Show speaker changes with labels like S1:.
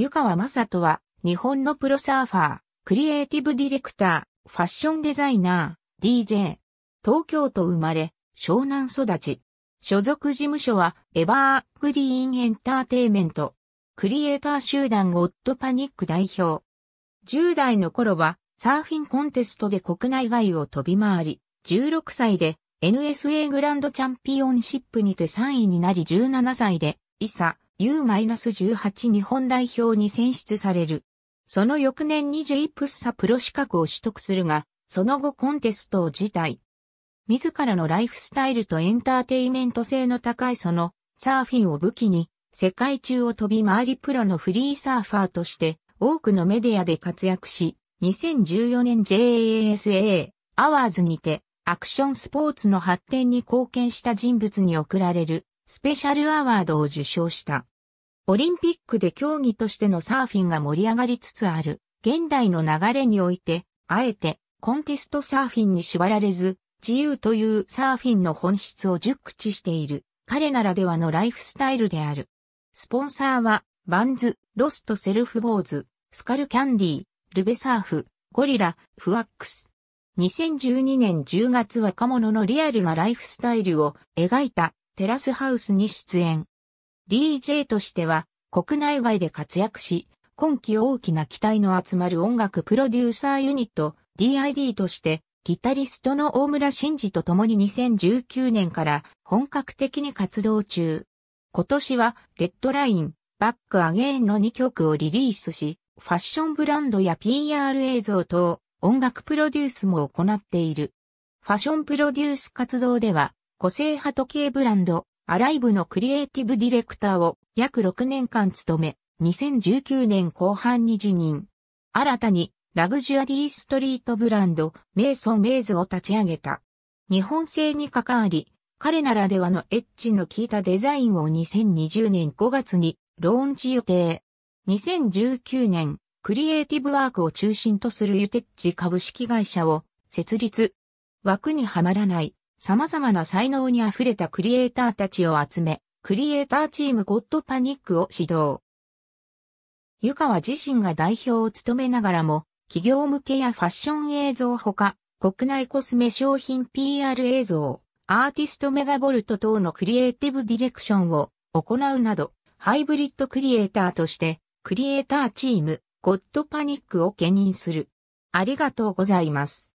S1: 湯川正人は、日本のプロサーファー、クリエイティブディレクター、ファッションデザイナー、DJ。東京都生まれ、湘南育ち。所属事務所は、エバーグリーンエンターテイメント。クリエイター集団ゴッドパニック代表。10代の頃は、サーフィンコンテストで国内外を飛び回り、16歳で NSA グランドチャンピオンシップにて3位になり17歳で、イサ、U-18 日本代表に選出される。その翌年にジェイプッサプロ資格を取得するが、その後コンテストを辞退。自らのライフスタイルとエンターテイメント性の高いそのサーフィンを武器に世界中を飛び回りプロのフリーサーファーとして多くのメディアで活躍し、2014年 JASA アワーズにてアクションスポーツの発展に貢献した人物に贈られるスペシャルアワードを受賞した。オリンピックで競技としてのサーフィンが盛り上がりつつある、現代の流れにおいて、あえてコンテストサーフィンに縛られず、自由というサーフィンの本質を熟知している、彼ならではのライフスタイルである。スポンサーは、バンズ、ロストセルフボーズ、スカルキャンディー、ルベサーフ、ゴリラ、フワックス。2012年10月若者のリアルなライフスタイルを描いたテラスハウスに出演。DJ としては国内外で活躍し、今季大きな期待の集まる音楽プロデューサーユニット DID としてギタリストの大村真嗣と共に2019年から本格的に活動中。今年はレッドライン、バックアゲインの2曲をリリースし、ファッションブランドや PR 映像等音楽プロデュースも行っている。ファッションプロデュース活動では個性派時計ブランドアライブのクリエイティブディレクターを約6年間務め、2019年後半に辞任。新たにラグジュアリーストリートブランド、メイソン・メイズを立ち上げた。日本製に関わり、彼ならではのエッジの効いたデザインを2020年5月にローンチ予定。2019年、クリエイティブワークを中心とするユテッチ株式会社を設立。枠にはまらない様々な才能に溢れたクリエイターたちを集め、クリエイターチームゴッドパニックを指導。湯川自身が代表を務めながらも、企業向けやファッション映像ほか、国内コスメ商品 PR 映像、アーティストメガボルト等のクリエイティブディレクションを行うなど、ハイブリッドクリエイターとして、クリエイターチーム、ゴッドパニックを兼任する。ありがとうございます。